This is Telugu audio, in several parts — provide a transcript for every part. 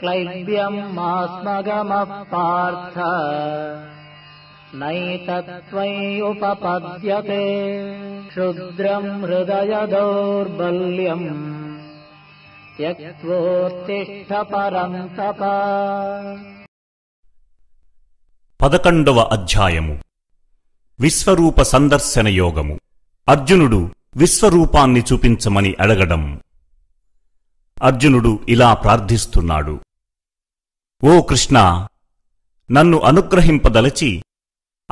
క్లైవ్యం మాస్మగమ पार्थ नैतत्त्वय्युपपद्यते क्षुद्रम् హృదయ दौर्बल्यम् తప పదకొండవ అధ్యాయము విశ్వరూప సందర్శన యోగము అర్జునుడు విశ్వరూపాన్ని చూపించమని అడగడం అర్జునుడు ఇలా ప్రార్థిస్తున్నాడు ఓ కృష్ణ నన్ను అనుగ్రహింపదలచి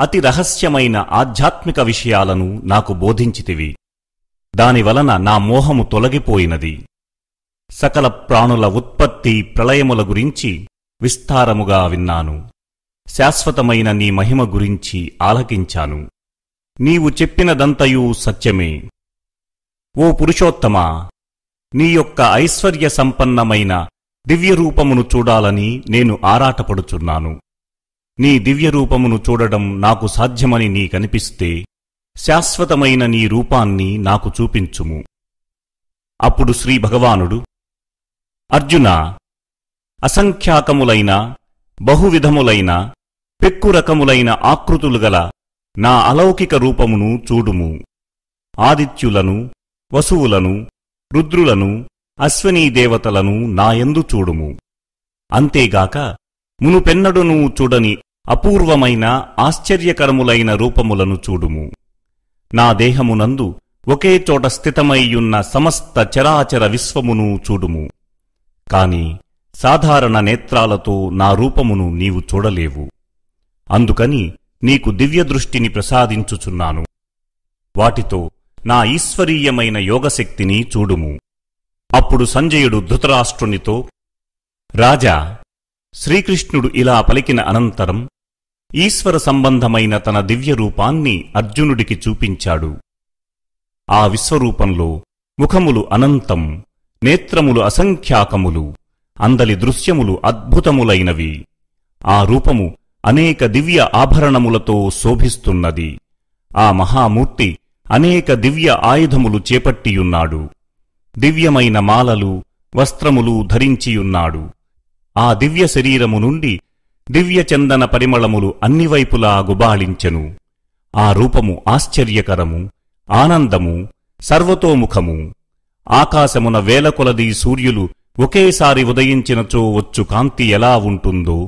అతి రహస్యమైన ఆధ్యాత్మిక విషయాలను నాకు బోధించితివి దానివలన నా మోహము తొలగిపోయినది సకల ప్రాణుల ఉత్పత్తి ప్రళయముల గురించి విస్తారముగా విన్నాను శాశ్వతమైన నీ మహిమ గురించి ఆలకించాను నీవు చెప్పినదంతయూ సత్యమే ఓ పురుషోత్తమా నీ యొక్క ఐశ్వర్య సంపన్నమైన దివ్యరూపమును చూడాలని నేను ఆరాటపడుచున్నాను నీ దివ్యరూపమును చూడడం నాకు సాధ్యమని నీ కనిపిస్తే శాశ్వతమైన నీ రూపాన్ని నాకు చూపించుము అప్పుడు శ్రీ భగవానుడు అర్జున అసంఖ్యాకములైన బహువిధములైన పెక్కురకములైన ఆకృతులు గల నా అలౌకిక రూపమును చూడుము ఆదిత్యులను వసువులను రుద్రులను అశ్వనీ దేవతలను నాయందు చూడుము అంతేగాక మునుపెన్నడును చూడని అపూర్వమైన ఆశ్చర్యకరములైన రూపములను చూడుము నా దేహమునందు ఒకే చోట స్థితమైయున్న సమస్త చరాచర విశ్వమును చూడుము కాని సాధారణ నేత్రాలతో నా రూపమును నీవు చూడలేవు అందుకని నీకు దివ్యదృష్టిని ప్రసాదించుచున్నాను వాటితో నా ఈశ్వరీయమైన యోగశక్తిని చూడుము అప్పుడు సంజయుడు ధృతరాష్ట్రునితో రాజా శ్రీకృష్ణుడు ఇలా పలికిన అనంతరం ఈశ్వర సంబంధమైన తన దివ్య రూపాన్ని అర్జునుడికి చూపించాడు ఆ విశ్వరూపంలో ముఖములు అనంతం నేత్రములు అసంఖ్యాకములు అందలి దృశ్యములు అద్భుతములైనవి ఆ రూపము అనేక దివ్య ఆభరణములతో శోభిస్తున్నది ఆ మహామూర్తి అనేక దివ్య ఆయుధములు చేపట్టియున్నాడు దివ్యమైన మాలలు వస్త్రములు ధరించియున్నాడు ఆ దివ్య శరీరము నుండి దివ్యచందన పరిమళములు అన్నివైపులా గుబాళించెను ఆ రూపము ఆశ్చర్యకరము ఆనందము సర్వతోముఖము ఆకాశమున వేలకొలది సూర్యులు ఒకేసారి ఉదయించినచో వచ్చు కాంతి ఎలా ఉంటుందో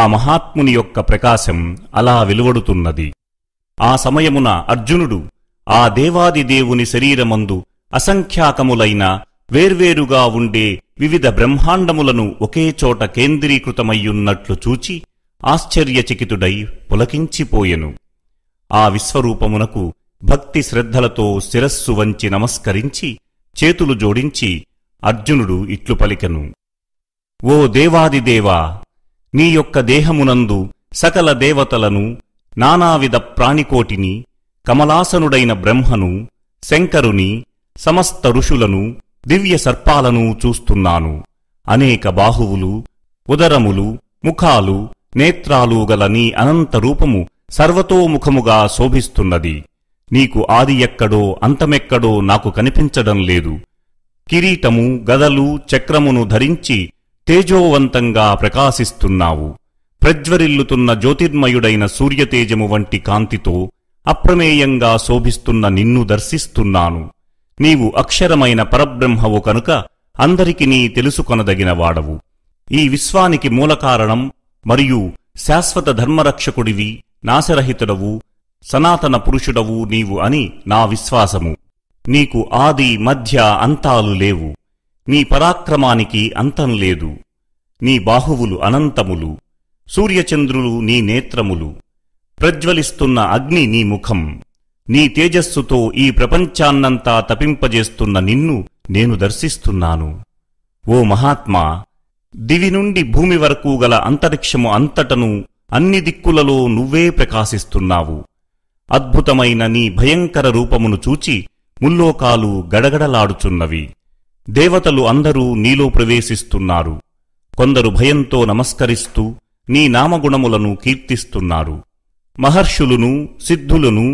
ఆ మహాత్ముని యొక్క ప్రకాశం అలా వెలువడుతున్నది ఆ సమయమున అర్జునుడు ఆ దేవాది దేవుని శరీరమందు అసంఖ్యాకములైన వేర్వేరుగా ఉండే వివిధ బ్రహ్మాండములను ఒకేచోట కేంద్రీకృతమయ్యున్నట్లు చూచి ఆశ్చర్యచకితుడై పులకించిపోయెను ఆ విశ్వరూపమునకు భక్తి శ్రద్ధలతో శిరస్సు వంచి నమస్కరించి చేతులు జోడించి అర్జునుడు ఇట్లు పలికెను ఓ దేవాదిదేవా నీ యొక్క దేహమునందు సకల దేవతలను నానావిధ ప్రాణికోటిని కమలాసనుడైన బ్రహ్మను శంకరుని సమస్త ఋషులను దివ్య సర్పాలను చూస్తున్నాను అనేక బాహువులు ఉదరములు ముఖాలు నేత్రాలు గల నీ అనంత రూపము సర్వతోముఖముగా శోభిస్తున్నది నీకు ఆది ఎక్కడో అంతమెక్కడో నాకు కనిపించడం లేదు కిరీటము గదలు చక్రమును ధరించి తేజోవంతంగా ప్రకాశిస్తున్నావు ప్రజ్వరిల్లుతున్న జ్యోతిర్మయుడైన సూర్యతేజము వంటి కాంతితో అప్రమేయంగా శోభిస్తున్న నిన్ను దర్శిస్తున్నాను నీవు అక్షరమైన పరబ్రహ్మవు కనుక అందరికి నీ తెలుసుకొనదగిన వాడవు ఈ విశ్వానికి మూలకారణం మరియు శాశ్వత ధర్మరక్షకుడివి నాశరహితుడవు సనాతన పురుషుడవు నీవు అని నా విశ్వాసము నీకు ఆది మధ్య అంతాలు లేవు నీ పరాక్రమానికి అంతం లేదు నీ బాహువులు అనంతములు సూర్యచంద్రులు నీ నేత్రములు ప్రజ్వలిస్తున్న అగ్ని నీ ముఖం నీ తేజస్సుతో ఈ ప్రపంచాన్నంతా తపింపజేస్తున్న నిన్ను నేను దర్శిస్తున్నాను ఓ మహాత్మా దివి నుండి భూమి వరకు గల అంతరిక్షము అంతటను అన్ని దిక్కులలో నువ్వే ప్రకాశిస్తున్నావు అద్భుతమైన నీ భయంకర రూపమును చూచి ముల్లోకాలు గడగడలాడుచున్నవి దేవతలు అందరూ నీలో ప్రవేశిస్తున్నారు కొందరు భయంతో నమస్కరిస్తూ నీ నామగుణములను కీర్తిస్తున్నారు మహర్షులును సిద్ధులను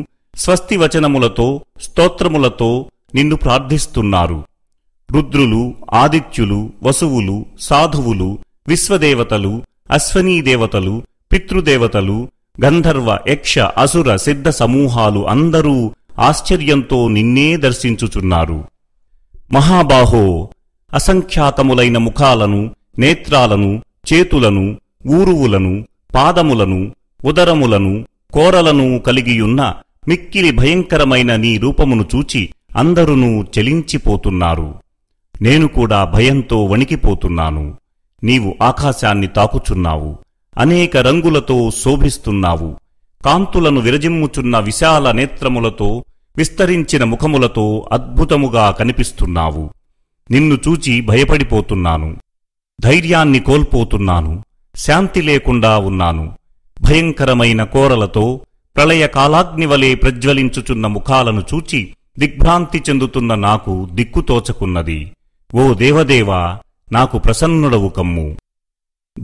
స్వస్తి వచనములతో స్తోత్రములతో నిన్ను ప్రార్థిస్తున్నారు రుద్రులు ఆదిత్యులు వసువులు సాధువులు విశ్వదేవతలు అశ్వనీదేవతలు పితృదేవతలు గంధర్వ యక్ష అసుర సిద్ధ సమూహాలు అందరూ ఆశ్చర్యంతో నిన్నే దర్శించుచున్నారు మహాబాహో అసంఖ్యాతములైన ముఖాలను నేత్రాలను చేతులను ఊరువులను పాదములను ఉదరములను కోరలను కలిగియున్న మిక్కిలి భయంకరమైన నీ రూపమును చూచి అందరునూ చెలించిపోతున్నారు నేను కూడా భయంతో వణికిపోతున్నాను నీవు ఆకాశాన్ని తాకుచున్నావు అనేక రంగులతో శోభిస్తున్నావు కాంతులను విరజిమ్ముచున్న విశాల నేత్రములతో విస్తరించిన ముఖములతో అద్భుతముగా కనిపిస్తున్నావు నిన్ను చూచి భయపడిపోతున్నాను ధైర్యాన్ని కోల్పోతున్నాను శాంతి లేకుండా ఉన్నాను భయంకరమైన కోరలతో ప్రళయ కాలాగ్నివలే ప్రజ్వలించుచున్న ముఖాలను చూచి దిగ్భ్రాంతి చెందుతున్న నాకు దిక్కుతోచకున్నది ఓ దేవదేవా నాకు ప్రసన్నుడవు కమ్ము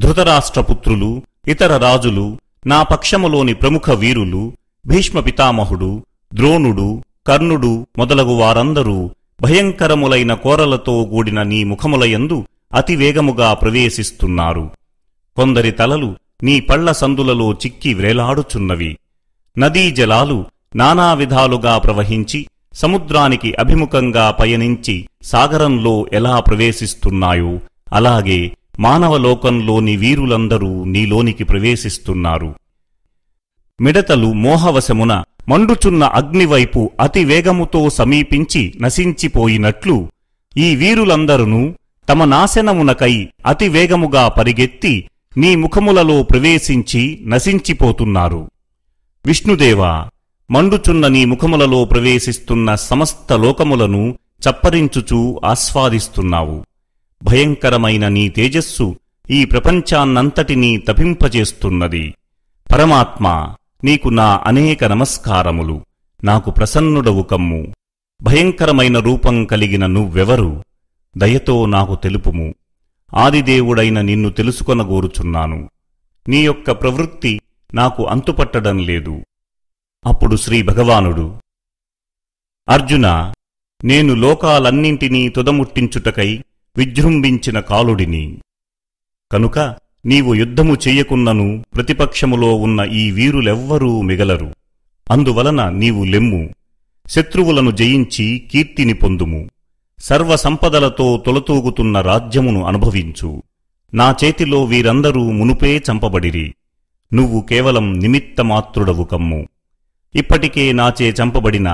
ధృతరాష్ట్రపుత్రులు ఇతర రాజులు నా పక్షములోని ప్రముఖ వీరులు భీష్మ పితామహుడు ద్రోణుడు కర్ణుడు మొదలగు వారందరూ భయంకరములైన కోరలతో కూడిన నీ ముఖములయందు అతివేగముగా ప్రవేశిస్తున్నారు కొందరి తలలు నీ పళ్ల సందులలో చిక్కి వ్రేలాడుచున్నవి నదీ జలాలు నానావిధాలుగా ప్రవహించి సముద్రానికి అభిముఖంగా పయనించి సాగరంలో ఎలా ప్రవేశిస్తున్నాయో అలాగే మానవలోకంలోని వీరులందరూ నీలోనికి ప్రవేశిస్తున్నారు మిడతలు మోహవశమున మండుచున్న అగ్నివైపు అతివేగముతో సమీపించి నశించిపోయినట్లు ఈ వీరులందరూ తమ నాశనమునకై అతివేగముగా పరిగెత్తి నీ ముఖములలో ప్రవేశించి నశించిపోతున్నారు విష్ణుదేవా మండుచున్న నీ ముఖములలో ప్రవేశిస్తున్న సమస్త లోకములను చప్పరించుచూ ఆస్వాదిస్తున్నావు భయంకరమైన నీ తేజస్సు ఈ ప్రపంచాన్నంతటినీ తపింపజేస్తున్నది పరమాత్మ నీకు నా అనేక నమస్కారములు నాకు ప్రసన్నుడవు కమ్ము భయంకరమైన రూపం కలిగిన నువ్వెవరు దయతో నాకు తెలుపుము ఆదిదేవుడైన నిన్ను తెలుసుకొనగోరుచున్నాను నీ యొక్క ప్రవృత్తి నాకు అంతుపట్టడం లేదు అప్పుడు శ్రీ భగవానుడు అర్జున నేను లోకాలన్నింటినీ తుదముట్టించుటకై విజృంభించిన కాలుడిని కనుక నీవు యుద్ధము చెయ్యకున్నను ప్రతిపక్షములో ఉన్న ఈ వీరులెవ్వరూ మిగలరు అందువలన నీవు లెమ్ము శత్రువులను జయించి కీర్తిని పొందుము సర్వ సంపదలతో తొలతూగుతున్న రాజ్యమును అనుభవించు నా చేతిలో వీరందరూ మునుపే చంపబడిరి నువ్వు కేవలం నిమిత్తమాత్రుడవు కమ్ము ఇప్పటికే నాచే చంపబడిన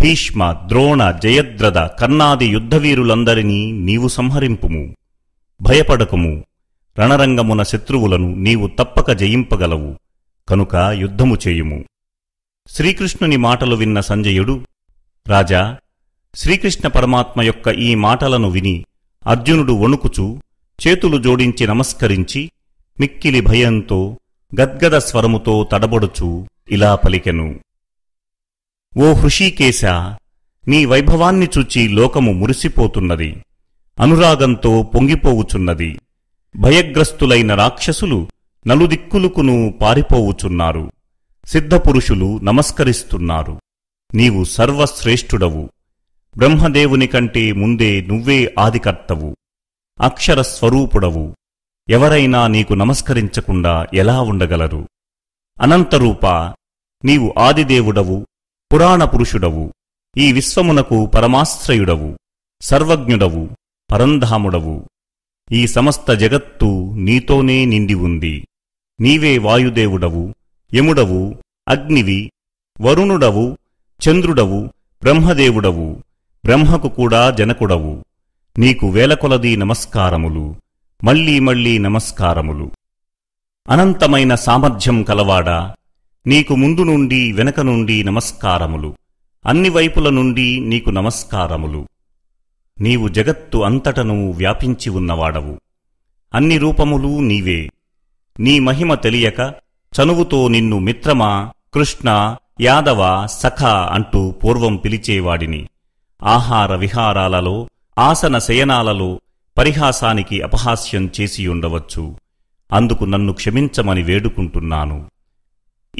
భీష్మ ద్రోణ జయద్రద కర్ణాది యుద్ధవీరులందరినీ నీవు సంహరింపుము భయపడకుము రణరంగమున శత్రువులను నీవు తప్పక జయింపగలవు కనుక యుద్ధము చేయుము శ్రీకృష్ణుని మాటలు విన్న సంజయుడు రాజా శ్రీకృష్ణ పరమాత్మ యొక్క ఈ మాటలను విని అర్జునుడు వణుకుచూ చేతులు జోడించి నమస్కరించి మిక్కిలి భయంతో గద్గద స్వరముతో తడబడుచు ఇలా పలికెను ఓ హృషీకేశ నీ వైభవాన్ని చూచి లోకము మురిసిపోతున్నది అనురాగంతో పొంగిపోవుచున్నది భయగ్రస్తులైన రాక్షసులు నలుదిక్కులుకును పారిపోవుచున్నారు సిద్ధపురుషులు నమస్కరిస్తున్నారు నీవు సర్వశ్రేష్ఠుడవు బ్రహ్మదేవుని కంటే ముందే నువ్వే ఆదికర్తవు అక్షరస్వరూపుడవు ఎవరైనా నీకు నమస్కరించకుండా ఎలా ఉండగలరు అనంతరూప నీవు ఆదిదేవుడవు పురాణ పురుషుడవు ఈ విశ్వమునకు పరమాశ్రయుడవు సర్వజ్ఞుడవు పరంధాముడవు ఈ సమస్త జగత్తు నీతోనే నిండి ఉంది నీవే వాయుదేవుడవు యముడవు అగ్నివి వరుణుడవు చంద్రుడవు బ్రహ్మదేవుడవు బ్రహ్మకు కూడా జనకుడవు నీకు వేలకొలది నమస్కారములు మళ్లీ మళ్లీ నమస్కారములు అనంతమైన సామర్థ్యం కలవాడా నీకు ముందు నుండి వెనక నుండి నమస్కారములు అన్ని వైపుల నుండి నీకు నమస్కారములు నీవు జగత్తు అంతటను వ్యాపించి ఉన్నవాడవు అన్ని రూపములు నీవే నీ మహిమ తెలియక చనువుతో నిన్ను మిత్రమా కృష్ణ యాదవ సఖ అంటూ పూర్వం పిలిచేవాడిని ఆహార విహారాలలో ఆసన శయనాలలో పరిహాసానికి అపహాస్యం చేసి ఉండవచ్చు అందుకు నన్ను క్షమించమని వేడుకుంటున్నాను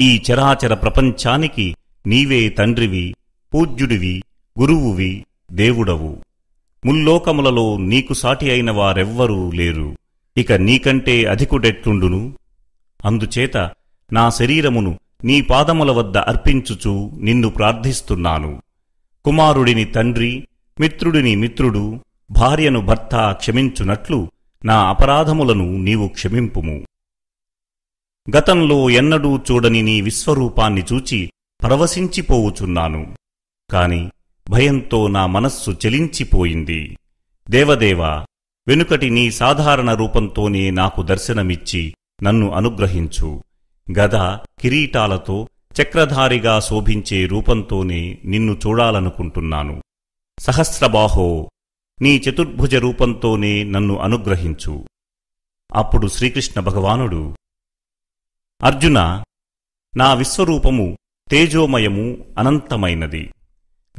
ఈ చరాచర ప్రపంచానికి నీవే తండ్రివి పూజ్యుడివి గురువువి దేవుడవు ముల్లోకములలో నీకు సాటి అయిన వారెవ్వరూ లేరు ఇక నీకంటే అధికుడెట్లుండును అందుచేత నా శరీరమును నీ పాదముల వద్ద అర్పించుచు నిన్ను ప్రార్థిస్తున్నాను కుమారుడిని తండ్రి మిత్రుడిని మిత్రుడు భార్యను భర్త క్షమించునట్లు నా అపరాధములను నీవు క్షమింపుము గతంలో ఎన్నడూ చూడని నీ విశ్వరూపాన్ని చూచి పరవశించిపోవుచున్నాను కాని భయంతో నా మనస్సు చెలించిపోయింది దేవదేవా వెనుకటి నీ సాధారణ రూపంతోనే నాకు దర్శనమిచ్చి నన్ను అనుగ్రహించు గద కిరీటాలతో చక్రధారిగా శోభించే రూపంతోనే నిన్ను చూడాలనుకుంటున్నాను సహస్రబాహో నీ చతుర్భుజ రూపంతోనే నన్ను అనుగ్రహించు అప్పుడు శ్రీకృష్ణ భగవానుడు అర్జున నా విశ్వరూపము తేజోమయము అనంతమైనది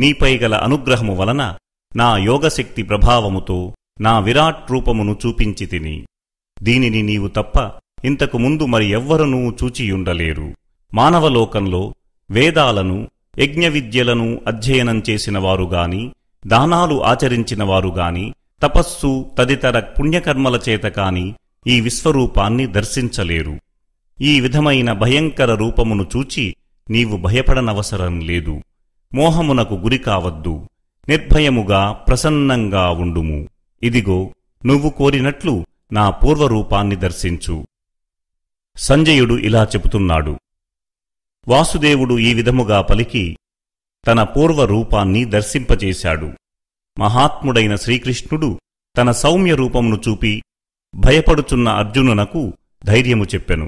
నీపై గల అనుగ్రహము వలన నా యోగశక్తి ప్రభావముతో నా విరాట్ రూపమును చూపించి తిని దీనిని నీవు తప్ప ఇంతకు ముందు మరి ఎవ్వరనూ చూచియుండలేరు మానవలోకంలో వేదాలను యజ్ఞవిద్యలను అధ్యయనం చేసినవారుగాని దానాలు ఆచరించిన వారు గాని తపస్సు తదితర పుణ్యకర్మల చేత కాని ఈ విశ్వరూపాన్ని దర్శించలేరు ఈ విధమైన భయంకర రూపమును చూచి నీవు భయపడనవసరం లేదు మోహమునకు గురి కావద్దు నిర్భయముగా ప్రసన్నంగా ఉండుము ఇదిగో నువ్వు కోరినట్లు నా పూర్వరూపాన్ని దర్శించు సంజయుడు ఇలా చెబుతున్నాడు వాసుదేవుడు ఈ విధముగా పలికి తన పూర్వ రూపాన్ని దర్శింపజేశాడు మహాత్ముడైన శ్రీకృష్ణుడు తన సౌమ్య రూపమును చూపి భయపడుచున్న అర్జునునకు ధైర్యము చెప్పెను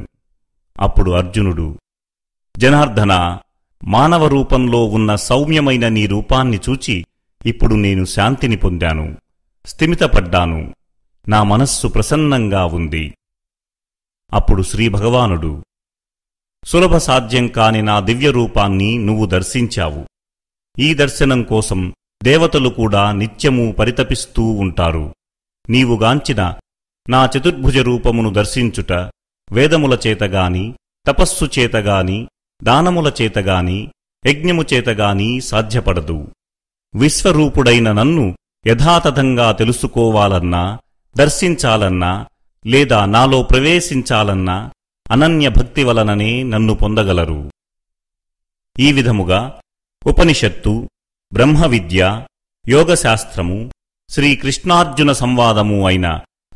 అప్పుడు అర్జునుడు జనార్దన మానవ రూపంలో ఉన్న సౌమ్యమైన నీ రూపాన్ని చూచి ఇప్పుడు నేను శాంతిని పొందాను స్థిమితపడ్డాను నా మనస్సు ప్రసన్నంగా ఉంది అప్పుడు శ్రీభగవానుడు సులభ సాధ్యం కాని నా దివ్యరూపాన్ని నువ్వు దర్శించావు ఈ దర్శనం కోసం దేవతలు కూడా నిత్యము పరితపిస్తూ ఉంటారు నీవుగాంచిన నా చతుర్భుజ రూపమును దర్శించుట వేదములచేతగాని తపస్సుచేతగాని దానములచేతగాని యజ్ఞముచేతగాని సాధ్యపడదు విశ్వరూపుడైన నన్ను యథాతథంగా తెలుసుకోవాలన్నా దర్శించాలన్నా లేదా నాలో ప్రవేశించాలన్నా అనన్య వలననే నన్ను పొందగలరు ఈ విధముగా ఉపనిషత్తు బ్రహ్మ విద్య యోగశాస్త్రము శ్రీకృష్ణార్జున సంవాదము అయిన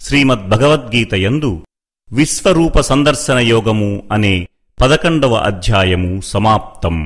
శ్రీమద్భగవద్గీత యందు విశ్వరూప సందర్శన యోగము అనే పదకొండవ అధ్యాయము సమాప్తం